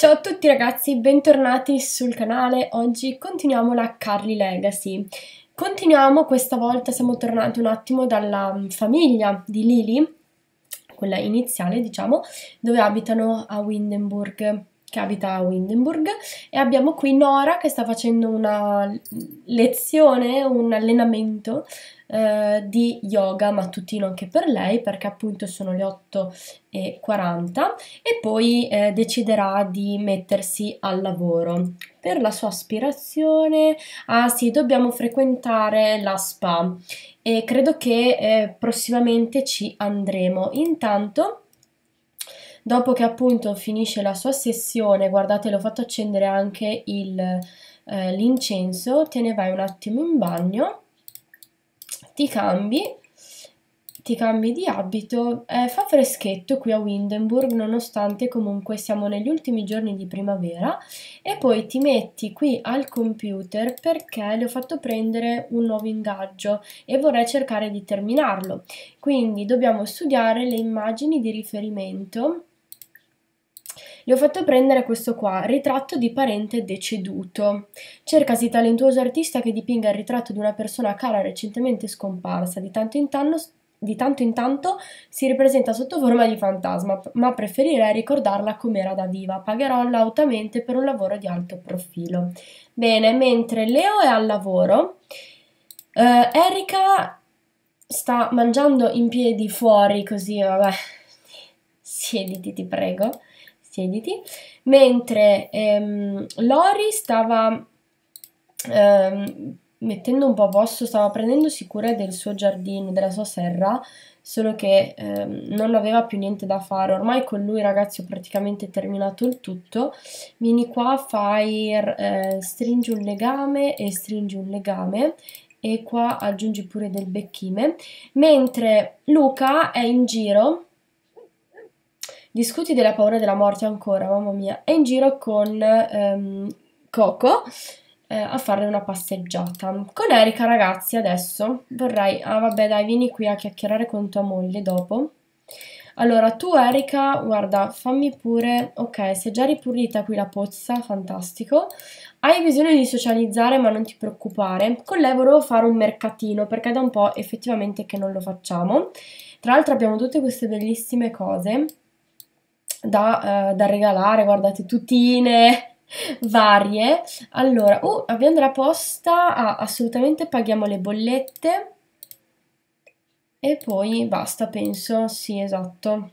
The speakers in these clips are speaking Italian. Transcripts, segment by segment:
Ciao a tutti ragazzi, bentornati sul canale. Oggi continuiamo la Carly Legacy. Continuiamo, questa volta siamo tornati un attimo dalla mm, famiglia di Lily, quella iniziale diciamo, dove abitano a Windenburg, che abita a Windenburg, e abbiamo qui Nora che sta facendo una lezione, un allenamento eh, di yoga mattutino anche per lei perché appunto sono le 8.40 e poi eh, deciderà di mettersi al lavoro. Per la sua aspirazione, ah sì, dobbiamo frequentare la spa e credo che eh, prossimamente ci andremo. Intanto dopo che appunto finisce la sua sessione, guardate, l'ho fatto accendere anche il, eh, l'incenso, te ne vai un attimo in bagno ti cambi, ti cambi di abito, eh, fa freschetto qui a Windenburg nonostante comunque siamo negli ultimi giorni di primavera e poi ti metti qui al computer perché le ho fatto prendere un nuovo ingaggio e vorrei cercare di terminarlo. Quindi dobbiamo studiare le immagini di riferimento gli ho fatto prendere questo qua, ritratto di parente deceduto. Cercasi talentuoso artista che dipinga il ritratto di una persona cara recentemente scomparsa. Di tanto in tanto, di tanto, in tanto si ripresenta sotto forma di fantasma, ma preferirei ricordarla com'era da viva. Pagherò lautamente per un lavoro di alto profilo. Bene, mentre Leo è al lavoro, eh, Erika sta mangiando in piedi fuori così, vabbè. Siediti, ti prego siediti, mentre ehm, Lori stava ehm, mettendo un po' a posto, stava prendendosi cura del suo giardino, della sua serra, solo che ehm, non aveva più niente da fare. Ormai con lui, ragazzi, ho praticamente terminato il tutto. Vieni qua, fai, eh, stringi un legame e stringi un legame e qua aggiungi pure del becchime mentre Luca è in giro Discuti della paura della morte ancora, mamma mia. È in giro con ehm, Coco eh, a fare una passeggiata. Con Erika, ragazzi, adesso vorrei... Ah, vabbè, dai, vieni qui a chiacchierare con tua moglie dopo. Allora, tu Erika, guarda, fammi pure... Ok, si è già ripulita qui la pozza, fantastico. Hai bisogno di socializzare, ma non ti preoccupare. Con lei volevo fare un mercatino, perché da un po' effettivamente che non lo facciamo. Tra l'altro abbiamo tutte queste bellissime cose da, uh, da regalare, guardate, tutine varie. Allora, uh, abbiamo della posta, ah, assolutamente paghiamo le bollette e poi basta, penso, sì, esatto.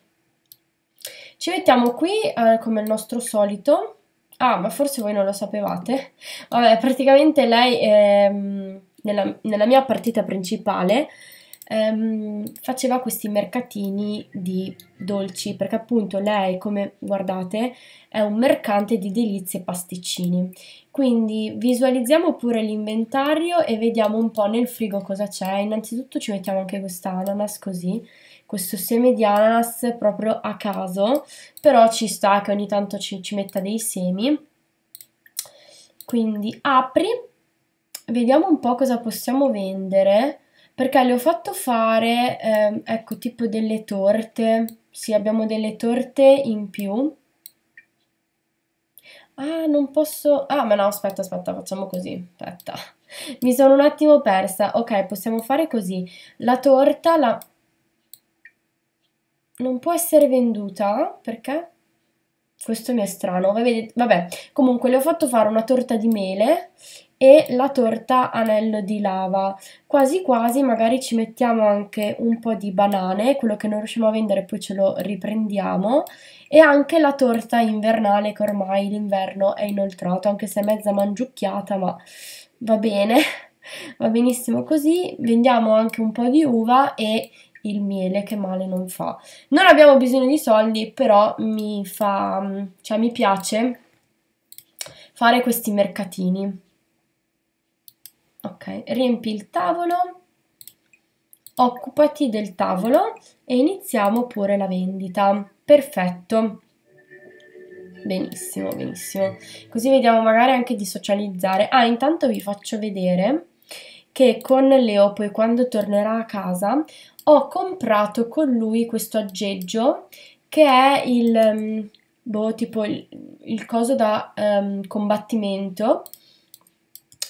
Ci mettiamo qui uh, come il nostro solito. Ah, ma forse voi non lo sapevate. Vabbè, praticamente lei, ehm, nella, nella mia partita principale, ehm, faceva questi mercatini di dolci, perché appunto lei, come guardate, è un mercante di delizie e pasticcini. Quindi visualizziamo pure l'inventario e vediamo un po' nel frigo cosa c'è. Innanzitutto ci mettiamo anche questa ananas così, questo seme di ananas proprio a caso, però ci sta che ogni tanto ci, ci metta dei semi. Quindi apri, vediamo un po' cosa possiamo vendere perché le ho fatto fare, eh, ecco, tipo delle torte, sì, abbiamo delle torte in più. Ah, non posso... Ah, ma no, aspetta, aspetta, facciamo così, aspetta. Mi sono un attimo persa. Ok, possiamo fare così. La torta, la... Non può essere venduta, perché? Questo mi è strano, vabbè, vabbè. comunque le ho fatto fare una torta di mele e la torta anello di lava. Quasi quasi magari ci mettiamo anche un po' di banane, quello che non riusciamo a vendere poi ce lo riprendiamo e anche la torta invernale che ormai l'inverno è inoltrato, anche se è mezza mangiucchiata, ma va bene. Va benissimo così, vendiamo anche un po' di uva e il miele che male non fa. Non abbiamo bisogno di soldi, però mi fa, cioè mi piace fare questi mercatini. Ok, riempi il tavolo, occupati del tavolo e iniziamo pure la vendita. Perfetto. Benissimo, benissimo. Così vediamo magari anche di socializzare. Ah, intanto vi faccio vedere che con Leo poi quando tornerà a casa ho comprato con lui questo aggeggio che è il, mm, boh, tipo il, il coso da um, combattimento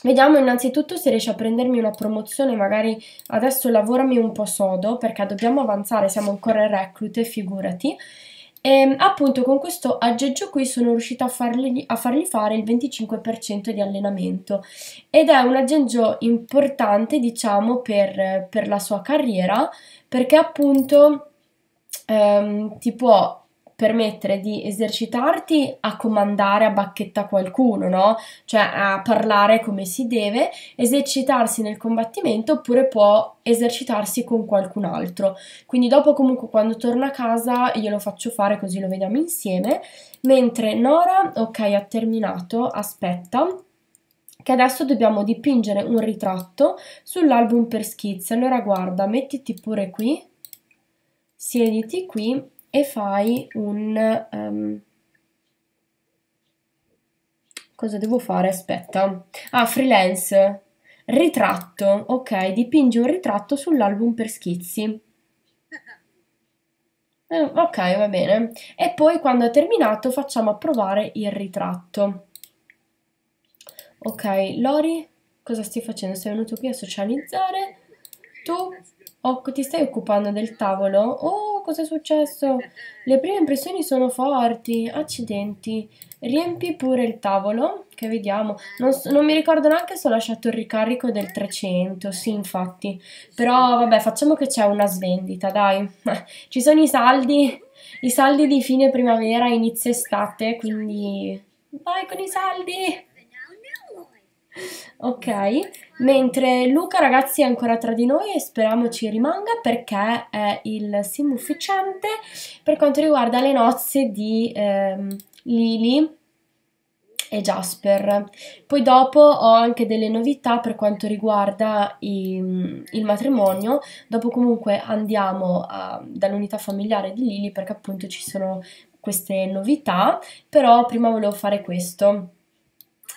Vediamo innanzitutto se riesce a prendermi una promozione, magari adesso lavorami un po' sodo perché dobbiamo avanzare, siamo ancora reclute, figurati. E ehm, appunto con questo aggeggio qui sono riuscita a fargli, a fargli fare il 25% di allenamento ed è un aggeggio importante diciamo per, per la sua carriera perché appunto ehm, ti può permettere di esercitarti a comandare a bacchetta qualcuno, no? Cioè a parlare come si deve, esercitarsi nel combattimento oppure può esercitarsi con qualcun altro. Quindi dopo comunque quando torna a casa glielo faccio fare così lo vediamo insieme, mentre Nora, ok, ha terminato, aspetta che adesso dobbiamo dipingere un ritratto sull'album per schizzi. Allora guarda, mettiti pure qui, siediti qui e fai un... Um, cosa devo fare? Aspetta. Ah, freelance. Ritratto, ok, dipingi un ritratto sull'album per schizzi. Eh, ok, va bene. E poi quando è terminato facciamo approvare il ritratto. Ok, Lori, cosa stai facendo? Sei venuto qui a socializzare? Tu Oh, ti stai occupando del tavolo? Oh, cosa è successo? Le prime impressioni sono forti. Accidenti. Riempi pure il tavolo, che vediamo. Non, non mi ricordo neanche se ho lasciato il ricarico del 300. Sì, infatti. Però, vabbè, facciamo che c'è una svendita, dai. Ci sono i saldi. I saldi di fine primavera, inizio estate, quindi... Vai con i saldi! Ok, mentre Luca ragazzi è ancora tra di noi e speriamo ci rimanga perché è il sim ufficiante per quanto riguarda le nozze di ehm, Lily e Jasper. Poi dopo ho anche delle novità per quanto riguarda i, il matrimonio, dopo comunque andiamo dall'unità familiare di Lily perché appunto ci sono queste novità, però prima volevo fare questo.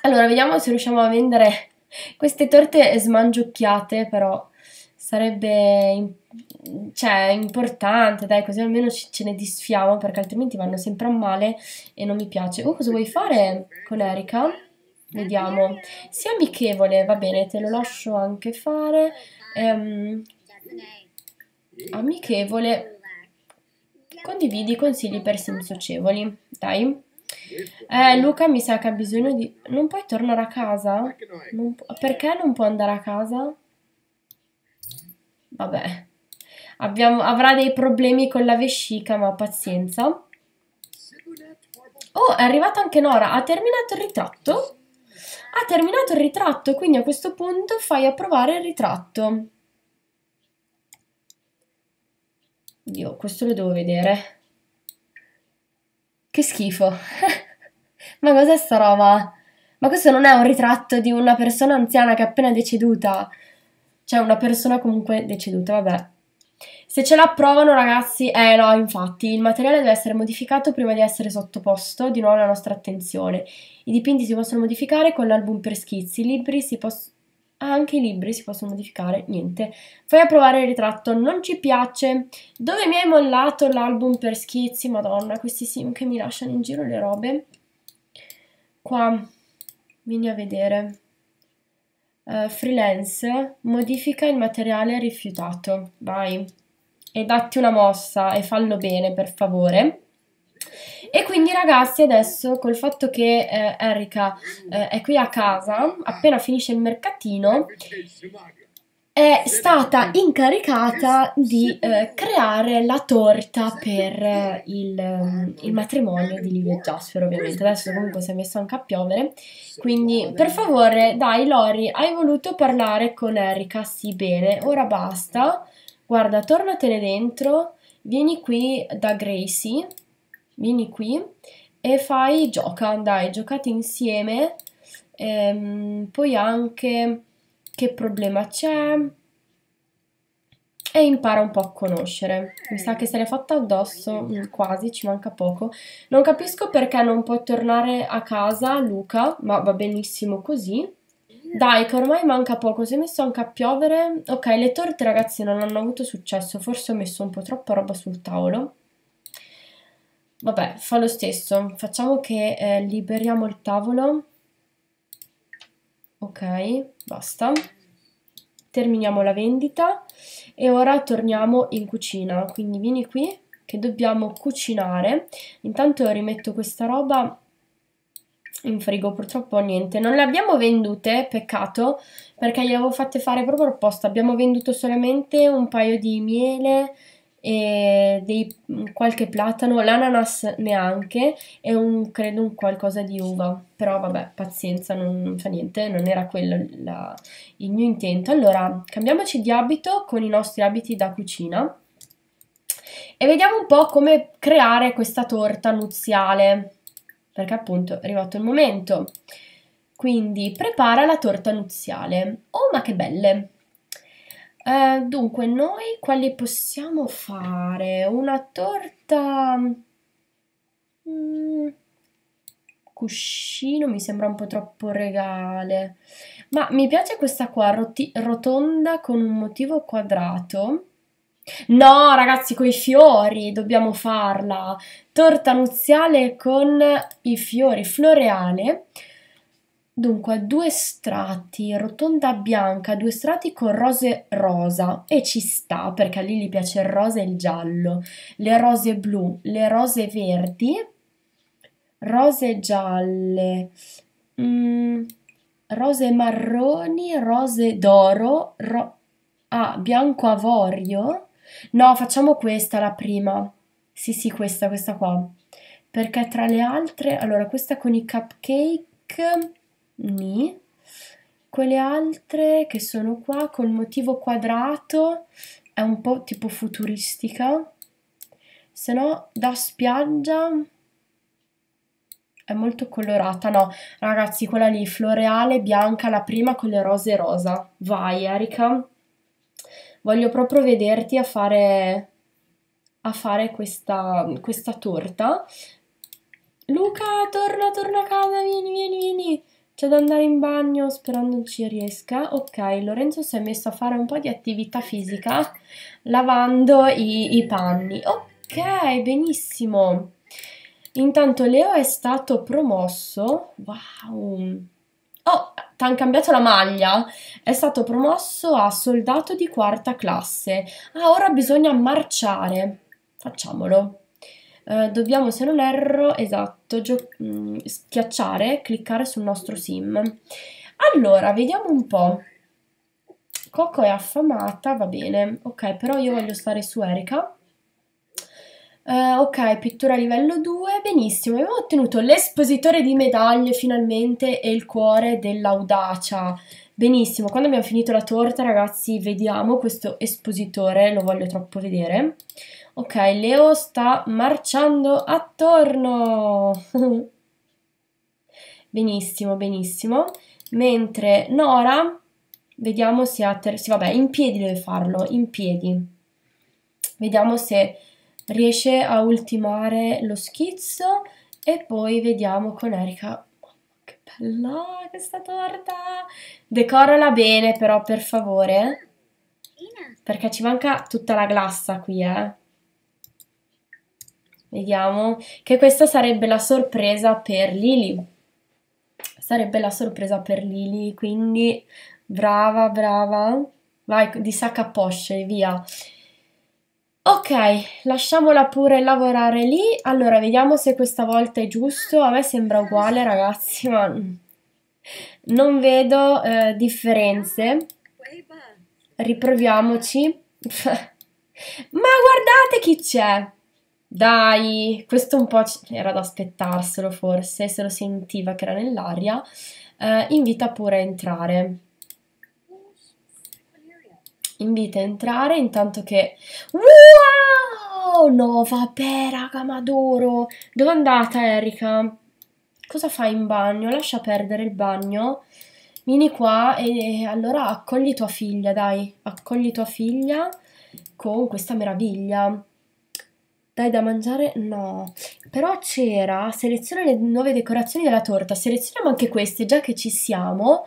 Allora, vediamo se riusciamo a vendere queste torte smangiucchiate, però sarebbe cioè, importante, dai, così almeno ce ne disfiamo, perché altrimenti vanno sempre a male e non mi piace. Oh, cosa vuoi fare con Erika? Vediamo. Sia amichevole, va bene, te lo lascio anche fare. Ehm, amichevole. Condividi consigli per semi socievoli, dai. Eh, Luca mi sa che ha bisogno di... Non puoi tornare a casa? Non pu... Perché non può andare a casa? Vabbè. Abbiamo... Avrà dei problemi con la vescica, ma pazienza. Oh, è arrivata anche Nora. Ha terminato il ritratto? Ha terminato il ritratto, quindi a questo punto fai approvare il ritratto. Io questo lo devo vedere. Che schifo. Ma cos'è sta roba? Ma questo non è un ritratto di una persona anziana che è appena deceduta. Cioè, una persona comunque deceduta, vabbè. Se ce la provano, ragazzi, eh no, infatti, il materiale deve essere modificato prima di essere sottoposto di nuovo alla nostra attenzione. I dipinti si possono modificare con l'album per schizzi, i libri si possono anche i libri si possono modificare, niente. Fai approvare il ritratto, non ci piace. Dove mi hai mollato l'album per schizzi? Madonna, questi sim che mi lasciano in giro le robe. Qua, vieni a vedere. Uh, freelance, modifica il materiale rifiutato. Vai. E datti una mossa e fallo bene, per favore. E quindi ragazzi adesso col fatto che eh, Erika eh, è qui a casa, appena finisce il mercatino, è stata incaricata di eh, creare la torta per eh, il, mm, il, matrimonio di Livia e Jasper ovviamente. Adesso comunque si è messo anche a piovere, quindi per favore dai Lori, hai voluto parlare con Erika, sì bene, ora basta. Guarda, tornatene dentro, vieni qui da Gracie vieni qui e fai gioca, dai, giocate insieme, ehm, poi anche che problema c'è e impara un po' a conoscere. Mi sa che se l'è fatta addosso, quasi, ci manca poco. Non capisco perché non puoi tornare a casa Luca, ma va benissimo così. Dai, che ormai manca poco, si è messo anche a piovere. Ok, le torte ragazzi non hanno avuto successo, forse ho messo un po' troppa roba sul tavolo. Vabbè, fa lo stesso. Facciamo che eh, liberiamo il tavolo. Ok, basta. Terminiamo la vendita e ora torniamo in cucina. Quindi vieni qui che dobbiamo cucinare. Intanto rimetto questa roba in frigo, purtroppo niente. Non le abbiamo vendute, peccato, perché le avevo fatte fare proprio apposta. Abbiamo venduto solamente un paio di miele e dei, qualche platano, l'ananas neanche e un, credo un qualcosa di uva, però vabbè pazienza, non fa niente, non era quello la, il mio intento. Allora cambiamoci di abito con i nostri abiti da cucina e vediamo un po' come creare questa torta nuziale, perché appunto è arrivato il momento. Quindi prepara la torta nuziale. Oh ma che belle! Eh, dunque, noi quali possiamo fare? Una torta... Mm, cuscino mi sembra un po' troppo regale. Ma mi piace questa qua, roti, rotonda con un motivo quadrato. No, ragazzi, con i fiori dobbiamo farla. Torta nuziale con i fiori, floreale. Dunque, due strati, rotonda bianca, due strati con rose rosa e ci sta perché lì gli piace il rosa e il giallo, le rose blu, le rose verdi, rose gialle, mm, rose marroni, rose d'oro, ro- ah, bianco avorio. No, facciamo questa la prima. Sì, sì, questa, questa qua. Perché tra le altre, allora questa con i cupcake ni. Quelle altre che sono qua col motivo quadrato è un po' tipo futuristica. Se no, da spiaggia è molto colorata. No, ragazzi, quella lì, floreale bianca, la prima con le rose rosa. Vai, Erika. Voglio proprio vederti a fare, a fare questa, questa torta. Luca, torna, torna a casa, vieni, vieni, vieni. C'è da andare in bagno sperando ci riesca. Ok, Lorenzo si è messo a fare un po' di attività fisica lavando i, i panni. Ok, benissimo. Intanto Leo è stato promosso. Wow. Oh, ti hanno cambiato la maglia. È stato promosso a soldato di quarta classe. Ah, ora bisogna marciare. Facciamolo. Eh, dobbiamo, se non erro, esatto scritto mh, mm, schiacciare, cliccare sul nostro sim. Allora, vediamo un po'. Coco è affamata, va bene. Ok, però io voglio stare su Erika. Uh, ok, pittura livello 2, benissimo. Abbiamo ottenuto l'espositore di medaglie finalmente e il cuore dell'audacia. Benissimo, quando abbiamo finito la torta, ragazzi, vediamo questo espositore, lo voglio troppo vedere. Ok, Leo sta marciando attorno. benissimo, benissimo. Mentre Nora, vediamo se ha... Sì, vabbè, in piedi deve farlo, in piedi. Vediamo se riesce a ultimare lo schizzo e poi vediamo con Erika No, questa torta! Decorala bene però, per favore. Perché ci manca tutta la glassa qui, eh. Vediamo. Che questa sarebbe la sorpresa per Lily. Sarebbe la sorpresa per Lily, quindi brava, brava. Vai, di sacca a posce, via. Ok, lasciamola pure lavorare lì. Allora, vediamo se questa volta è giusto. A me sembra uguale, ragazzi, ma non vedo eh, differenze. Riproviamoci. ma guardate chi c'è! Dai, questo un po' era da aspettarselo forse, se lo sentiva che era nell'aria. Eh, invita pure a entrare invita a entrare intanto che... Wow! No, vabbè, raga, ma adoro! Dove è andata Erika? Cosa fai in bagno? Lascia perdere il bagno. Vieni qua e, e allora accogli tua figlia, dai. Accogli tua figlia con questa meraviglia. Dai da mangiare? No. Però c'era, seleziona le nuove decorazioni della torta. Selezioniamo anche queste, già che ci siamo.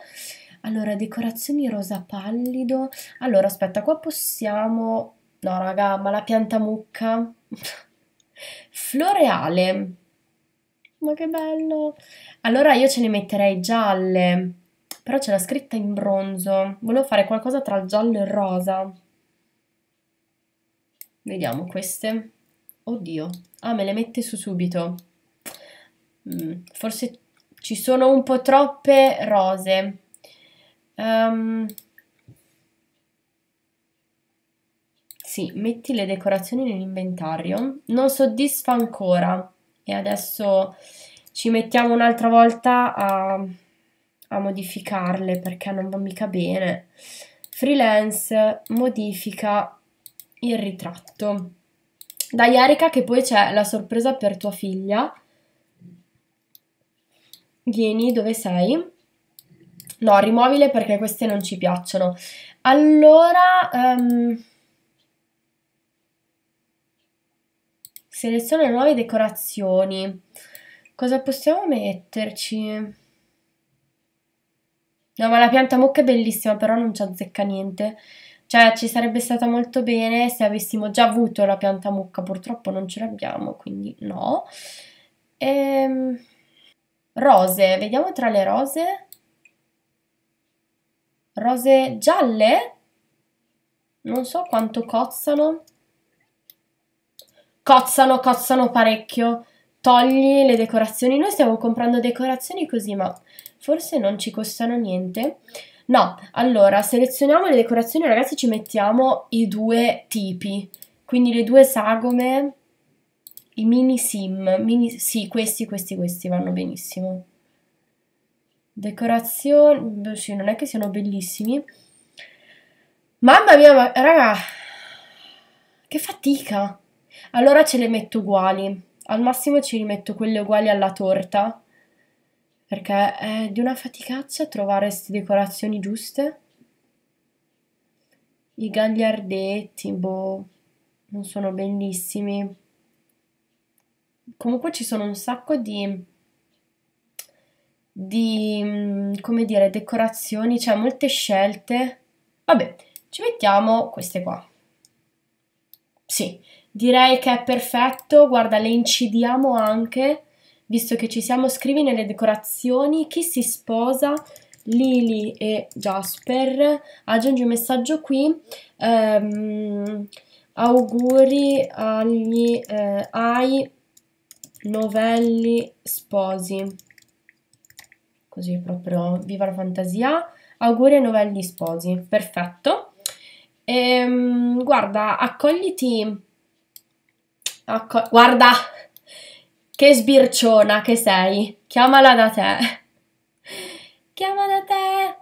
Allora, decorazioni rosa pallido. Allora, aspetta, qua possiamo... No, raga, ma la pianta mucca... Floreale. Ma che bello! Allora io ce ne metterei gialle. Però c'è la scritta in bronzo. Volevo fare qualcosa tra il giallo e il rosa. Vediamo queste. Oddio. Ah, me le mette su subito. Mm, forse ci sono un po' troppe rose. Um, sì, metti le decorazioni nell'inventario. Non soddisfa ancora. E adesso ci mettiamo un'altra volta a, a modificarle perché non va mica bene. Freelance modifica il ritratto. Dai Erika che poi c'è la sorpresa per tua figlia. Vieni, dove sei? No, rimuovile perché queste non ci piacciono. Allora... Um, ehm, seleziona nuove decorazioni. Cosa possiamo metterci? No, ma la pianta mucca è bellissima, però non ci azzecca niente. Cioè, ci sarebbe stata molto bene se avessimo già avuto la pianta mucca. Purtroppo non ce l'abbiamo, quindi no. Ehm... Rose, vediamo tra le rose. Rose gialle? Non so quanto cozzano. Cozzano, cozzano parecchio. Togli le decorazioni. Noi stiamo comprando decorazioni così, ma forse non ci costano niente. No, allora, selezioniamo le decorazioni, ragazzi, ci mettiamo i due tipi. Quindi le due sagome, i mini sim, mini, sì, questi, questi, questi vanno benissimo. Decorazioni, boh, sì, non è che siano bellissimi. Mamma mia, ma, raga, che fatica. Allora ce le metto uguali. Al massimo ci rimetto quelle uguali alla torta. Perché è di una faticaccia trovare queste decorazioni giuste. I gagliardetti, boh, non sono bellissimi. Comunque ci sono un sacco di di, mm, come dire, decorazioni, cioè molte scelte. Vabbè, ci mettiamo queste qua. Sì, direi che è perfetto, guarda, le incidiamo anche, visto che ci siamo, scrivi nelle decorazioni chi si sposa, Lily e Jasper, aggiungi un messaggio qui, ehm, auguri agli, eh, ai novelli sposi così proprio viva la fantasia. Auguri ai novelli sposi, perfetto. Ehm, guarda, accogliti. Accog guarda, che sbirciona che sei. Chiamala da te. Chiamala da te.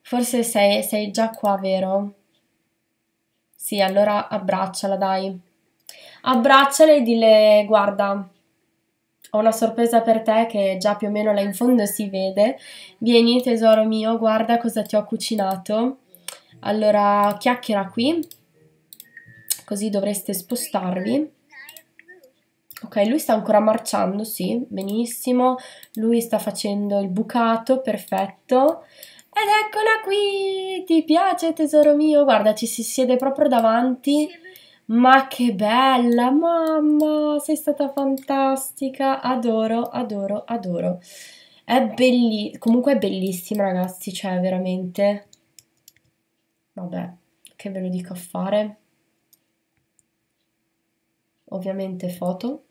Forse sei, sei già qua, vero? Sì, allora abbracciala, dai. Abbracciala e dile, guarda, ho una sorpresa per te che già più o meno là in fondo si vede. Vieni tesoro mio, guarda cosa ti ho cucinato. Allora, chiacchiera qui, così dovreste spostarvi. Ok, lui sta ancora marciando, sì, benissimo. Lui sta facendo il bucato, perfetto. Ed eccola qui! Ti piace tesoro mio? Guarda, ci si siede proprio davanti. Ma che bella, mamma, sei stata fantastica, adoro, adoro, adoro. È bellissima, comunque è bellissima ragazzi, cioè veramente. Vabbè, che ve lo dico a fare? Ovviamente foto,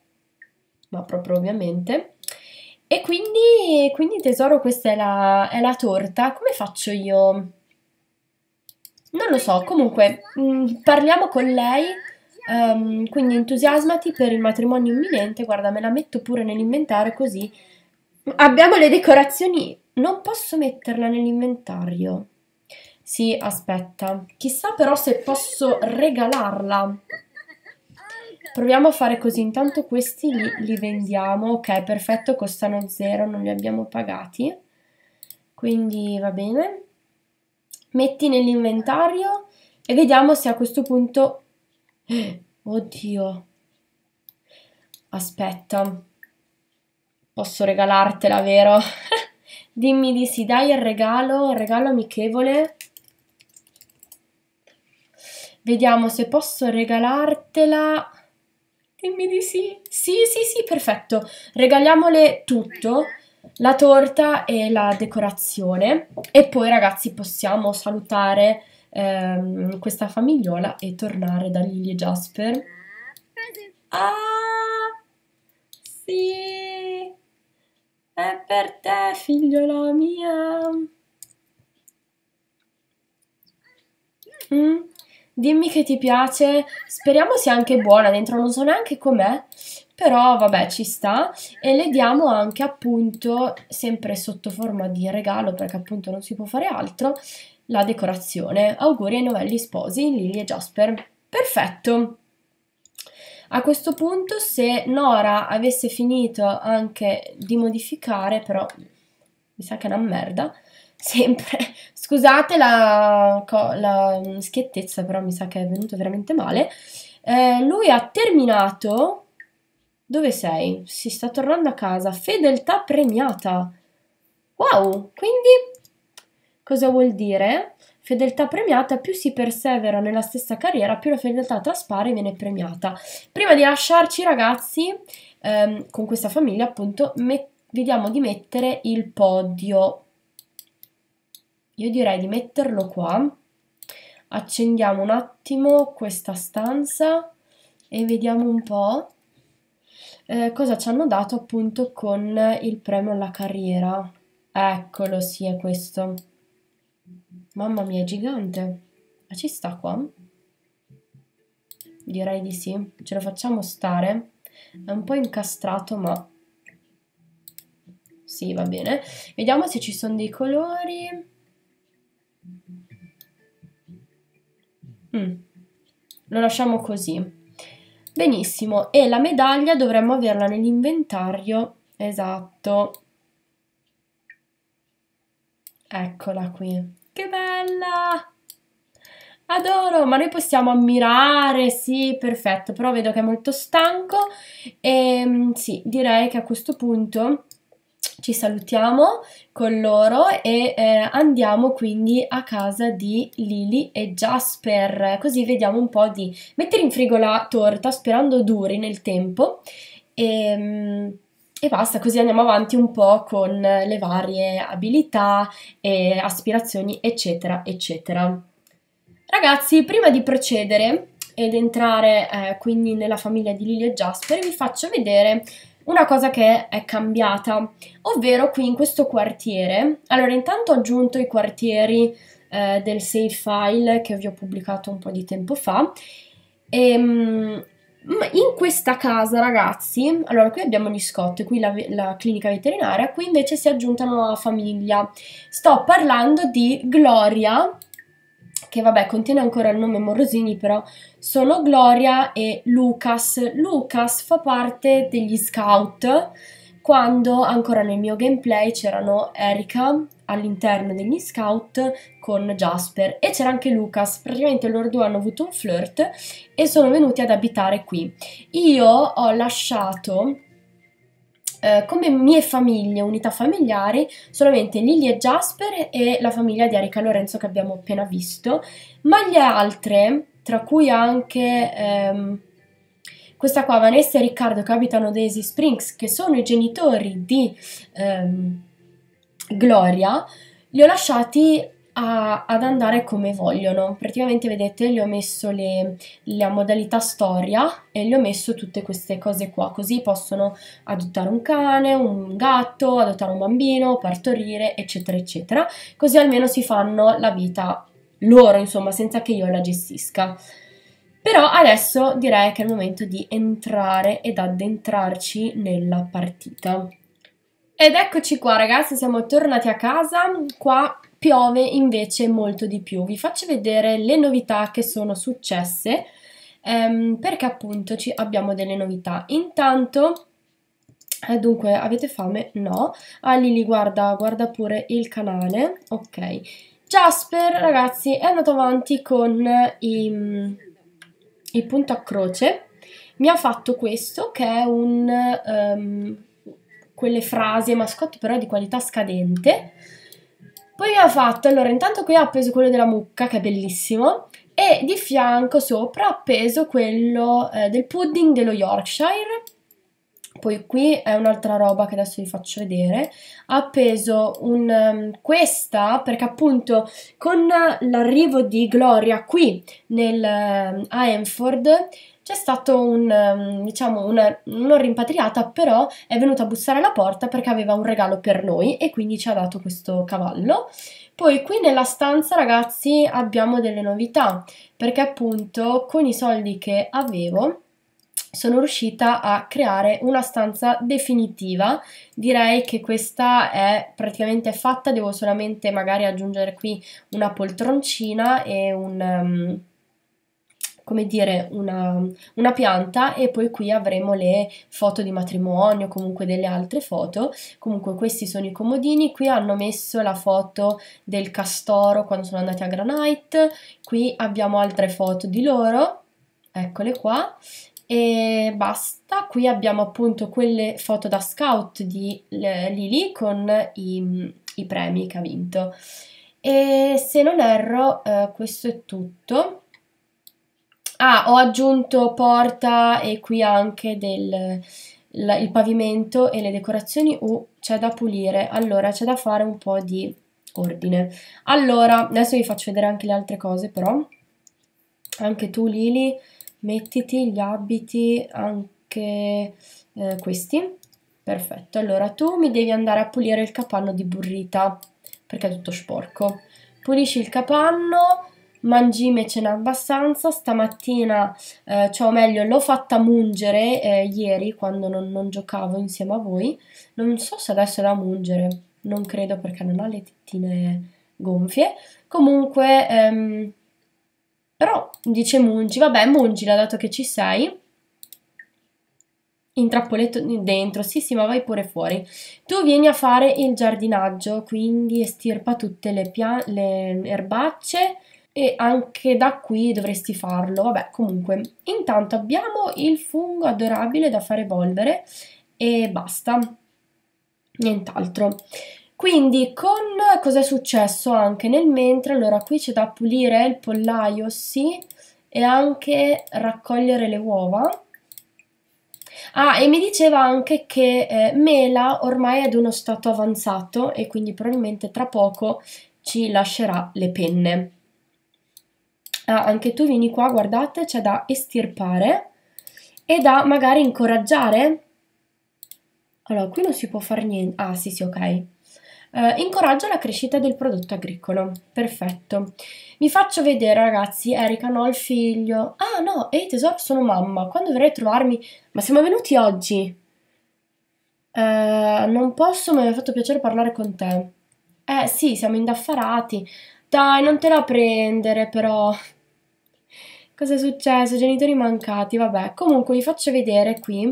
ma proprio ovviamente. E quindi, quindi tesoro, questa è la, è la torta. Come faccio io? Non lo so, comunque mh, mm, parliamo con lei, um, quindi entusiasmati per il matrimonio imminente, guarda me la metto pure nell'inventario così abbiamo le decorazioni, non posso metterla nell'inventario. Sì, aspetta, chissà però se posso regalarla. Proviamo a fare così, intanto questi li, li vendiamo, ok perfetto, costano zero, non li abbiamo pagati, quindi va bene metti nell'inventario e vediamo se a questo punto... Oddio. Aspetta. Posso regalartela, vero? Dimmi di sì, dai il regalo, il regalo amichevole. Vediamo se posso regalartela. Dimmi di sì. Sì, sì, sì, perfetto. Regaliamole tutto la torta e la decorazione e poi ragazzi possiamo salutare ehm, questa famigliola e tornare da Lily e Jasper. Ah, sì, è per te figliola mia. Mm. Dimmi che ti piace, speriamo sia anche buona dentro, non so neanche com'è, però vabbè ci sta e le diamo anche appunto sempre sotto forma di regalo perché appunto non si può fare altro la decorazione. Auguri ai novelli sposi Lily e Jasper. Perfetto! A questo punto se Nora avesse finito anche di modificare, però mi sa che è una merda, sempre, scusate la, la mm, schiettezza, però mi sa che è venuto veramente male, eh, lui ha terminato dove sei? Si sta tornando a casa. Fedeltà premiata. Wow, quindi cosa vuol dire? Fedeltà premiata, più si persevera nella stessa carriera, più la fedeltà traspare e viene premiata. Prima di lasciarci ragazzi, ehm, con questa famiglia appunto, vediamo di mettere il podio. Io direi di metterlo qua. Accendiamo un attimo questa stanza e vediamo un po' Eh, cosa ci hanno dato appunto con il premio alla carriera. Eccolo, sì, è questo. Mamma mia, è gigante. Ma ci sta qua? Direi di sì. Ce lo facciamo stare. È un po' incastrato, ma... Sì, va bene. Vediamo se ci sono dei colori. Mm. Lo lasciamo così. Benissimo, e la medaglia dovremmo averla nell'inventario, esatto. Eccola qui. Che bella! Adoro, ma noi possiamo ammirare, sì, perfetto, però vedo che è molto stanco e ehm, sì, direi che a questo punto ci salutiamo con loro e eh, andiamo quindi a casa di Lily e Jasper, così vediamo un po' di mettere in frigo la torta sperando duri nel tempo e, ehm, e basta, così andiamo avanti un po' con le varie abilità e aspirazioni eccetera eccetera. Ragazzi, prima di procedere ed entrare eh, quindi nella famiglia di Lily e Jasper, vi faccio vedere una cosa che è cambiata, ovvero qui in questo quartiere, allora intanto ho aggiunto i quartieri eh, del save file che vi ho pubblicato un po' di tempo fa, e, ehm, in questa casa ragazzi, allora qui abbiamo gli Scott, qui la, la clinica veterinaria, qui invece si è aggiunta una nuova famiglia, sto parlando di Gloria che vabbè contiene ancora il nome Morosini però, sono Gloria e Lucas. Lucas fa parte degli scout quando ancora nel mio gameplay c'erano Erika all'interno degli scout con Jasper e c'era anche Lucas, praticamente loro due hanno avuto un flirt e sono venuti ad abitare qui. Io ho lasciato eh, come mie famiglie, unità familiari, solamente Lily e Jasper e la famiglia di Erika Lorenzo che abbiamo appena visto, ma le altre, tra cui anche ehm, questa qua, Vanessa e Riccardo che abitano Daisy Springs, che sono i genitori di ehm, Gloria, li ho lasciati a, ad andare come vogliono. Praticamente vedete gli ho messo le, la modalità storia e gli ho messo tutte queste cose qua, così possono adottare un cane, un gatto, adottare un bambino, partorire, eccetera, eccetera. Così almeno si fanno la vita loro, insomma, senza che io la gestisca. Però adesso direi che è il momento di entrare ed addentrarci nella partita. Ed eccoci qua ragazzi, siamo tornati a casa, qua piove invece molto di più. Vi faccio vedere le novità che sono successe ehm, perché appunto ci abbiamo delle novità. Intanto eh, Dunque, avete fame? No. Ah, Lili, guarda, guarda pure il canale. Ok. Jasper, ragazzi, è andato avanti con i, mm, il punto a croce. Mi ha fatto questo, che è un... Um, quelle frasi mascotte però di qualità scadente. Poi che ho fatto? Allora, intanto qui ho appeso quello della mucca, che è bellissimo, e di fianco sopra ho appeso quello eh, del pudding dello Yorkshire. Poi qui è un'altra roba che adesso vi faccio vedere. Ho appeso un, um, questa perché appunto con l'arrivo di Gloria qui nel um, ehm, a Enford c'è stato un, ehm, diciamo, una non rimpatriata, però è venuta a bussare alla porta perché aveva un regalo per noi e quindi ci ha dato questo cavallo. Poi qui nella stanza, ragazzi, abbiamo delle novità, perché appunto con i soldi che avevo sono riuscita a creare una stanza definitiva. Direi che questa è praticamente fatta, devo solamente magari aggiungere qui una poltroncina e un... Um, come dire, una, una, pianta e poi qui avremo le foto di matrimonio, comunque delle altre foto. Comunque questi sono i comodini, qui hanno messo la foto del castoro quando sono andati a Granite, qui abbiamo altre foto di loro, eccole qua, e basta. Qui abbiamo appunto quelle foto da scout di Lily con i, i premi che ha vinto. E se non erro, eh, questo è tutto. Ah, ho aggiunto porta e qui anche del, la, il pavimento e le decorazioni. Uh, c'è da pulire. Allora, c'è da fare un po' di ordine. Allora, adesso vi faccio vedere anche le altre cose però. Anche tu, Lili, mettiti gli abiti anche eh, questi. Perfetto, allora tu mi devi andare a pulire il capanno di burrita perché è tutto sporco. Pulisci il capanno mangime ce n'è abbastanza, stamattina, eh, cioè o meglio, l'ho fatta mungere eh, ieri quando non, non, giocavo insieme a voi, non so se adesso è da mungere, non credo perché non ha le tettine gonfie, comunque, ehm, però dice mungi, vabbè mungila dato che ci sei, intrappoletto dentro, sì sì ma vai pure fuori. Tu vieni a fare il giardinaggio, quindi estirpa tutte le, le erbacce, e anche da qui dovresti farlo, vabbè comunque. Intanto abbiamo il fungo adorabile da far evolvere e basta, nient'altro. Quindi con cosa è successo anche nel mentre, allora qui c'è da pulire il pollaio, sì, e anche raccogliere le uova. Ah, e mi diceva anche che eh, Mela ormai è ad uno stato avanzato e quindi probabilmente tra poco ci lascerà le penne ah, anche tu vieni qua, guardate, c'è da estirpare e da magari incoraggiare. Allora, qui non si può fare niente. Ah, sì, sì, ok. Uh, incoraggia la crescita del prodotto agricolo. Perfetto. Mi faccio vedere, ragazzi. Erika, no, il figlio. Ah, no, ehi tesoro, sono mamma. Quando dovrei trovarmi? Ma siamo venuti oggi. Uh, non posso, ma mi ha fatto piacere parlare con te. Eh, sì, siamo indaffarati. Dai, non te la prendere, però. Cosa è successo? Genitori mancati, vabbè. Comunque vi faccio vedere qui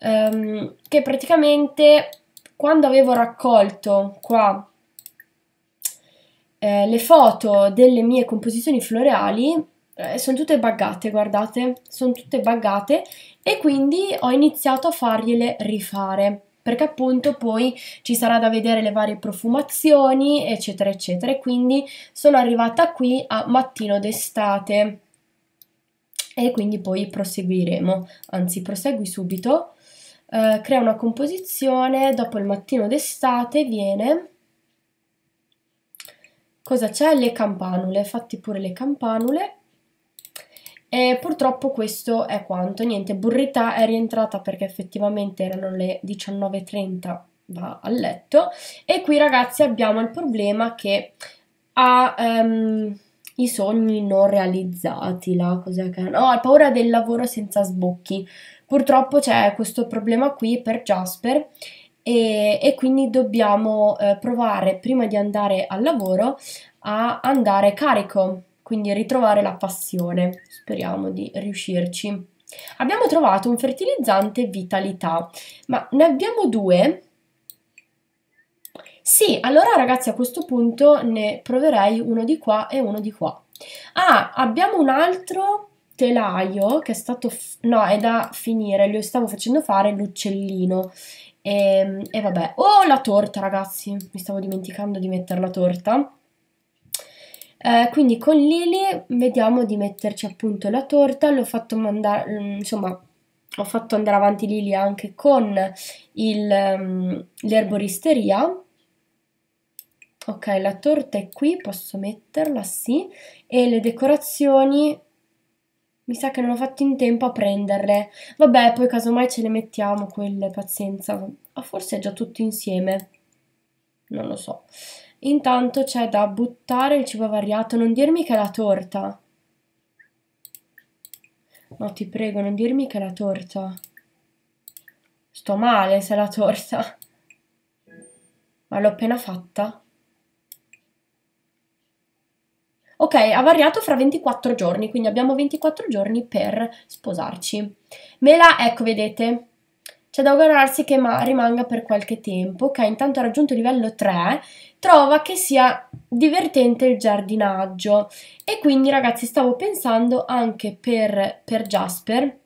um, che praticamente quando avevo raccolto qua eh, le foto delle mie composizioni floreali eh, sono tutte buggate, guardate, sono tutte buggate e quindi ho iniziato a fargliele rifare perché appunto poi ci sarà da vedere le varie profumazioni eccetera eccetera e quindi sono arrivata qui a mattino d'estate e quindi poi proseguiremo, anzi prosegui subito, eh, crea una composizione, dopo il mattino d'estate viene... Cosa c'è? Le campanule, fatti pure le campanule. E purtroppo questo è quanto, niente, Burrita è rientrata perché effettivamente erano le 19.30, va a letto. E qui ragazzi abbiamo il problema che ha... Um, i sogni non realizzati, la cosa che... No, ha paura del lavoro senza sbocchi. Purtroppo c'è questo problema qui per Jasper e, e quindi dobbiamo eh, provare prima di andare al lavoro a andare carico, quindi ritrovare la passione. Speriamo di riuscirci. Abbiamo trovato un fertilizzante vitalità, ma ne abbiamo due sì, allora ragazzi a questo punto ne proverei uno di qua e uno di qua. Ah, abbiamo un altro telaio che è stato... no, è da finire, lo stavo facendo fare l'uccellino. E, ehm, e vabbè, oh la torta ragazzi, mi stavo dimenticando di mettere la torta. Eh, quindi con Lily vediamo di metterci appunto la torta, l'ho fatto mandare, mm, insomma, ho fatto andare avanti Lily anche con mm, l'erboristeria ok la torta è qui posso metterla sì e le decorazioni mi sa che non ho fatto in tempo a prenderle vabbè poi casomai ce le mettiamo quelle pazienza ah, forse è già tutto insieme non lo so intanto c'è da buttare il cibo variato non dirmi che è la torta no ti prego non dirmi che è la torta sto male se è la torta ma l'ho appena fatta Ok, ha variato fra 24 giorni, quindi abbiamo 24 giorni per sposarci. Me la, ecco, vedete, c'è da augurarsi che rimanga per qualche tempo. Ok, intanto ha raggiunto livello 3, trova che sia divertente il giardinaggio. E quindi, ragazzi, stavo pensando anche per, per Jasper,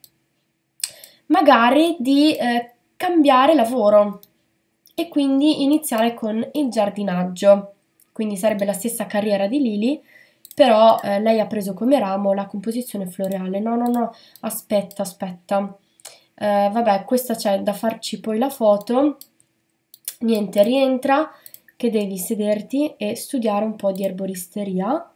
magari di eh, cambiare lavoro e quindi iniziare con il giardinaggio. Quindi sarebbe la stessa carriera di Lily però eh, lei ha preso come ramo la composizione floreale. No, no, no, aspetta, aspetta. Eh, vabbè, questa c'è da farci poi la foto. Niente, rientra che devi sederti e studiare un po' di erboristeria.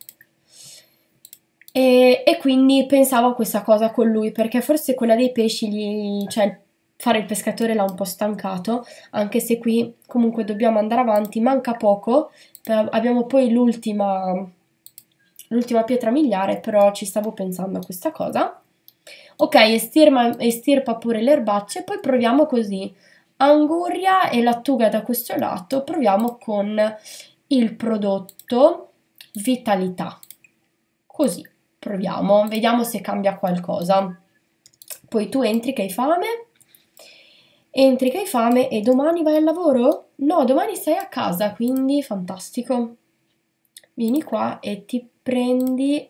E, e, quindi pensavo a questa cosa con lui, perché forse quella dei pesci, gli, cioè fare il pescatore l'ha un po' stancato, anche se qui comunque dobbiamo andare avanti, manca poco, abbiamo poi l'ultima l'ultima pietra miliare, però ci stavo pensando a questa cosa. Ok, estirma, estirpa pure le erbacce, poi proviamo così. Anguria e lattuga da questo lato, proviamo con il prodotto vitalità. Così, proviamo, vediamo se cambia qualcosa. Poi tu entri che hai fame, entri che hai fame e domani vai al lavoro? No, domani sei a casa, quindi fantastico. Vieni qua e ti prendi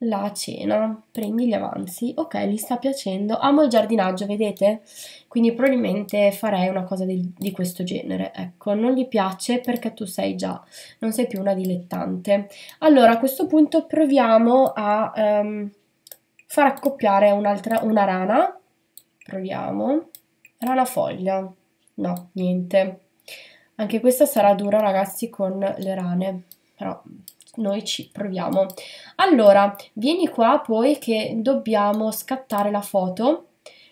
la cena, prendi gli avanzi, ok, gli sta piacendo, amo il giardinaggio, vedete? Quindi probabilmente farei una cosa di, di, questo genere, ecco, non gli piace perché tu sei già, non sei più una dilettante. Allora, a questo punto proviamo a um, far accoppiare un'altra, una rana, proviamo, rana foglia, no, niente. Anche questa sarà dura ragazzi con le rane, però noi ci proviamo. Allora, vieni qua poi che dobbiamo scattare la foto.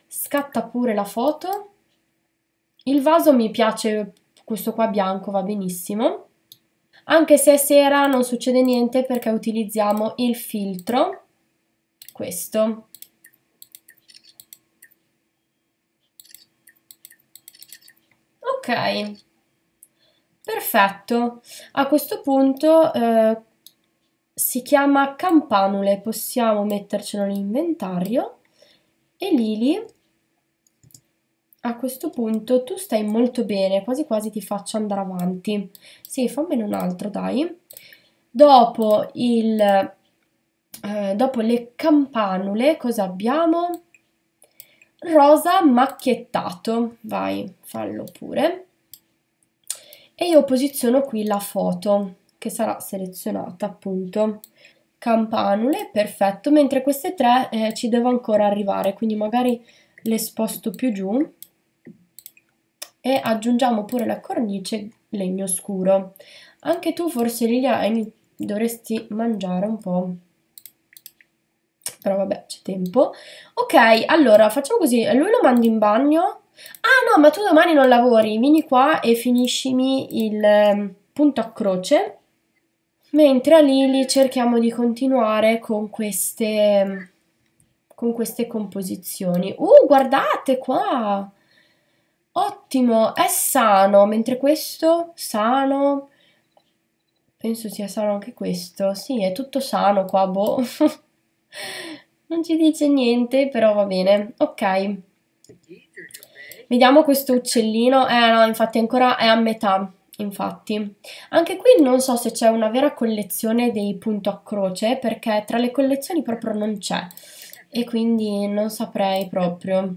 Scatta pure la foto. Il vaso mi piace questo qua bianco, va benissimo. Anche se è sera non succede niente perché utilizziamo il filtro, questo. Ok, perfetto. A questo punto eh, si chiama campanule, possiamo mettercelo in inventario e Lili a questo punto tu stai molto bene, quasi quasi ti faccio andare avanti. Sì, fammene un altro, dai. Dopo, il, eh, dopo le campanule, cosa abbiamo? Rosa macchiettato, vai, fallo pure. E io posiziono qui la foto che sarà selezionata appunto campanule, perfetto, mentre queste tre eh, ci devo ancora arrivare, quindi magari le sposto più giù e aggiungiamo pure la cornice legno scuro. Anche tu forse Lilia dovresti mangiare un po', però vabbè c'è tempo. Ok, allora facciamo così, lui lo mando in bagno, ah no ma tu domani non lavori, vieni qua e finiscimi il ehm, punto a croce mentre a Lili cerchiamo di continuare con queste, con queste composizioni. Uh, guardate qua! Ottimo, è sano, mentre questo sano, penso sia sano anche questo, sì, è tutto sano qua, boh. non ci dice niente, però va bene, ok. Vediamo questo uccellino, eh no, infatti ancora è a metà, Infatti, anche qui non so se c'è una vera collezione dei punto a croce perché tra le collezioni proprio non c'è e quindi non saprei proprio.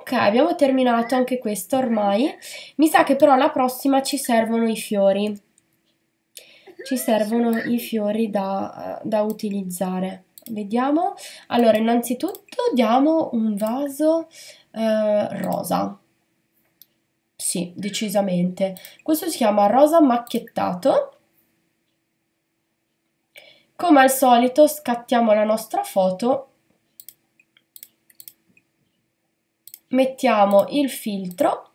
Ok, abbiamo terminato anche questo ormai. Mi sa che però la prossima ci servono i fiori. Ci servono i fiori da, eh, da utilizzare. Vediamo. Allora, innanzitutto diamo un vaso eh, rosa. Sì, decisamente. Questo si chiama rosa macchiettato. Come al solito scattiamo la nostra foto, mettiamo il filtro,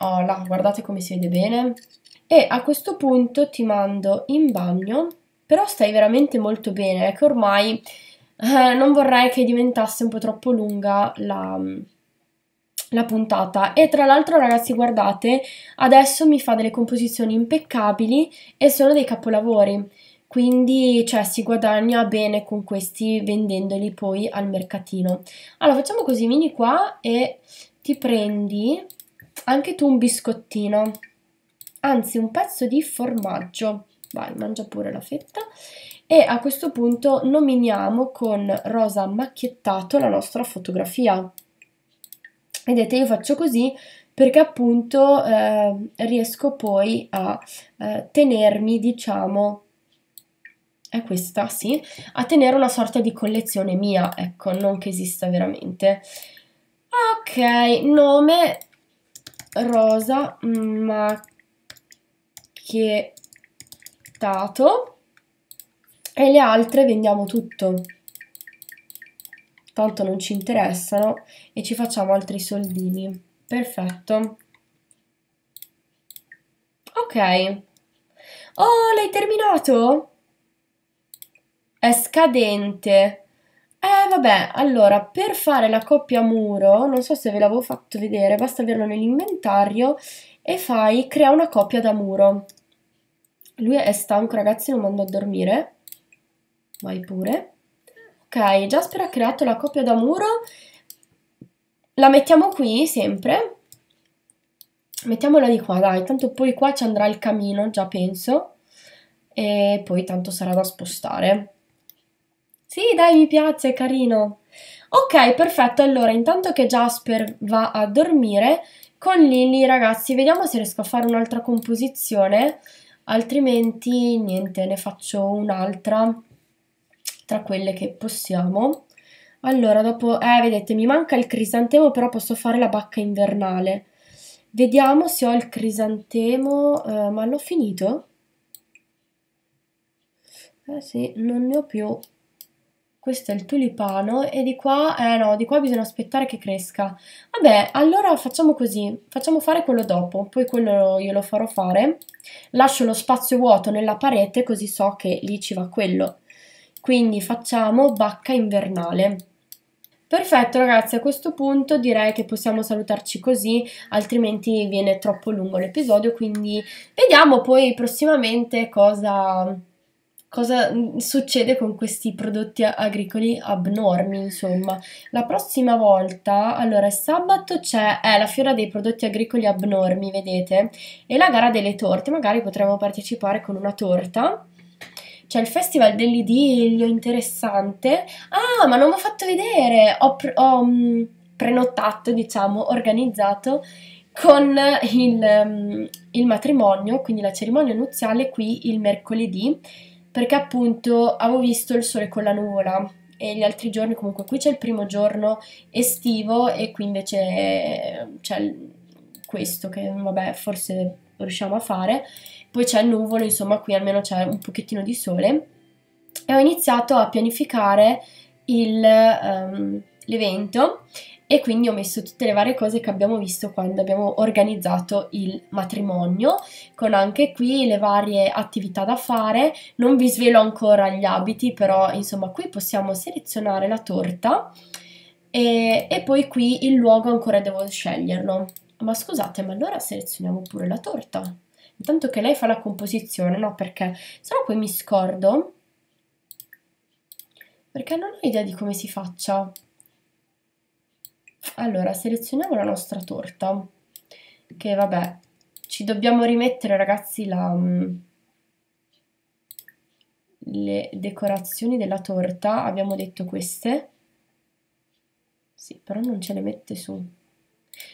oh là, guardate come si vede bene, e a questo punto ti mando in bagno, però stai veramente molto bene, è che ormai eh, non vorrei che diventasse un po' troppo lunga la, la puntata e tra l'altro ragazzi guardate adesso mi fa delle composizioni impeccabili e sono dei capolavori quindi cioè, si guadagna bene con questi vendendoli poi al mercatino allora facciamo così vieni qua e ti prendi anche tu un biscottino anzi un pezzo di formaggio vai mangia pure la fetta e a questo punto nominiamo con rosa macchiettato la nostra fotografia Vedete, io faccio così perché appunto eh, riesco poi a eh, tenermi, diciamo, è questa, sì, a tenere una sorta di collezione mia, ecco, non che esista veramente. Ok, nome Rosa macchietato e le altre vendiamo tutto tanto non ci interessano e ci facciamo altri soldini. Perfetto. Ok. Oh, l'hai terminato? È scadente. Eh, vabbè, allora, per fare la coppia muro, non so se ve l'avevo fatto vedere, basta averlo nell'inventario e fai, crea una coppia da muro. Lui è stanco, ragazzi, lo mando a dormire. Vai pure. Ok, Jasper ha creato la coppia da muro. La mettiamo qui sempre. Mettiamola di qua, dai, tanto poi qua ci andrà il camino, già penso. E poi tanto sarà da spostare. Sì, dai, mi piace, è carino. Ok, perfetto. Allora, intanto che Jasper va a dormire, con Lily, ragazzi, vediamo se riesco a fare un'altra composizione. Altrimenti, niente, ne faccio un'altra tra quelle che possiamo. Allora, dopo, eh, vedete, mi manca il crisantemo, però posso fare la bacca invernale. Vediamo se ho il crisantemo, eh, ma l'ho finito? Eh sì, non ne ho più. Questo è il tulipano e di qua, eh no, di qua bisogna aspettare che cresca. Vabbè, allora facciamo così, facciamo fare quello dopo, poi quello io lo farò fare. Lascio lo spazio vuoto nella parete così so che lì ci va quello. Quindi facciamo bacca invernale. Perfetto ragazzi, a questo punto direi che possiamo salutarci così, altrimenti viene troppo lungo l'episodio, quindi vediamo poi prossimamente cosa, cosa succede con questi prodotti agricoli abnormi, insomma. La prossima volta, allora sabato c'è eh, la fiera dei prodotti agricoli abnormi, vedete, e la gara delle torte, magari potremmo partecipare con una torta. C'è cioè, il festival dell'idilio interessante. Ah, ma non mi ho fatto vedere! Ho, pre- ho mh, mm, prenotato, diciamo, organizzato con il, um, il matrimonio, quindi la cerimonia nuziale qui il mercoledì, perché appunto avevo visto il sole con la nuvola e gli altri giorni comunque qui c'è il primo giorno estivo e qui invece eh, c'è questo che vabbè forse riusciamo a fare poi c'è il nuvolo, insomma qui almeno c'è un pochettino di sole e ho iniziato a pianificare ehm, l'evento um, e quindi ho messo tutte le varie cose che abbiamo visto quando abbiamo organizzato il matrimonio, con anche qui le varie attività da fare. Non vi svelo ancora gli abiti, però insomma qui possiamo selezionare la torta e, e poi qui il luogo ancora devo sceglierlo. Ma scusate, ma allora selezioniamo pure la torta intanto che lei fa la composizione, no perché se no poi mi scordo, perché non ho idea di come si faccia. Allora, selezioniamo la nostra torta, che vabbè, ci dobbiamo rimettere ragazzi la, mm, le decorazioni della torta, abbiamo detto queste, sì, però non ce le mette su.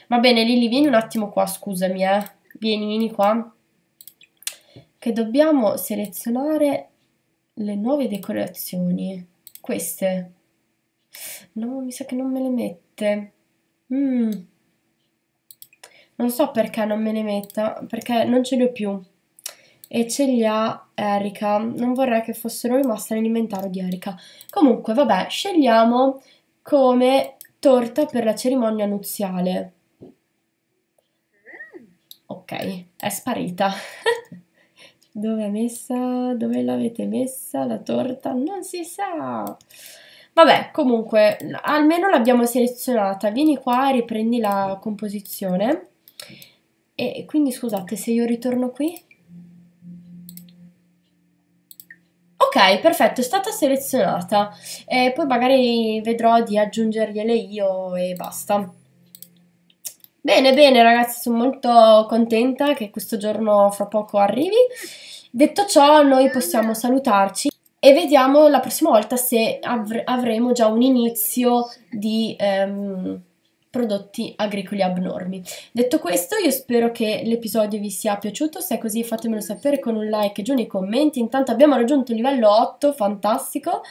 Va bene, Lili, vieni un attimo qua, scusami, eh. Vieni, vieni qua che dobbiamo selezionare le nuove decorazioni. Queste. No, mi sa che non me le mette. Mm. Non so perché non me le metta, perché non ce le ho più. E ce li ha Erika. Non vorrei che fossero rimaste nell'inventario di Erika. Comunque, vabbè, scegliamo come torta per la cerimonia nuziale. Ok, è sparita. Dove è messa? Dove l'avete messa la torta? Non si sa. Vabbè, comunque, almeno l'abbiamo selezionata. Vieni qua e riprendi la composizione. E quindi scusate, se io ritorno qui... Ok, perfetto, è stata selezionata. E poi magari vedrò di aggiungergliele io e basta. Bene, bene ragazzi, sono molto contenta che questo giorno fra poco arrivi. Detto ciò, noi possiamo salutarci e vediamo la prossima volta se avr- avremo già un inizio di ehm, prodotti agricoli abnormi. Detto questo, io spero che l'episodio vi sia piaciuto, se è così fatemelo sapere con un like giù nei commenti. Intanto abbiamo raggiunto il livello 8, fantastico,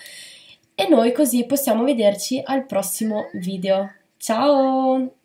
e noi così possiamo vederci al prossimo video. Ciao!